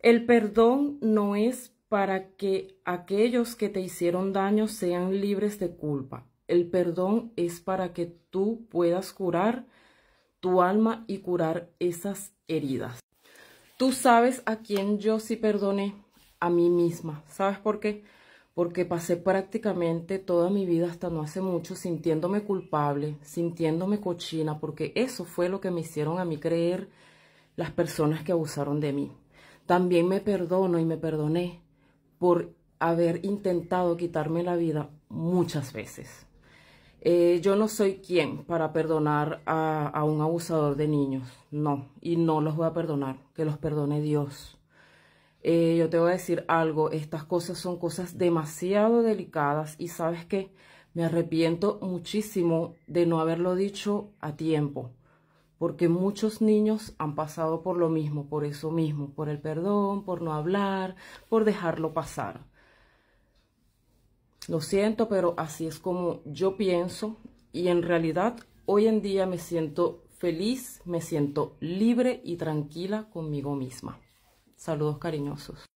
El perdón no es para que aquellos que te hicieron daño sean libres de culpa. El perdón es para que tú puedas curar tu alma y curar esas heridas. Tú sabes a quién yo sí perdoné, a mí misma. ¿Sabes por qué? Porque pasé prácticamente toda mi vida hasta no hace mucho sintiéndome culpable, sintiéndome cochina, porque eso fue lo que me hicieron a mí creer las personas que abusaron de mí. También me perdono y me perdoné por haber intentado quitarme la vida muchas veces. Eh, yo no soy quien para perdonar a, un abusador de niños, no, y no los voy a perdonar, que los perdone Dios. Eh, yo te voy a decir algo, estas cosas son cosas demasiado delicadas y sabes que me arrepiento muchísimo de no haberlo dicho a tiempo porque muchos niños han pasado por lo mismo, por eso mismo, por el perdón, por no hablar, por dejarlo pasar. Lo siento, pero así es como yo pienso y en realidad hoy en día me siento feliz, me siento libre y tranquila conmigo misma. Saludos cariñosos.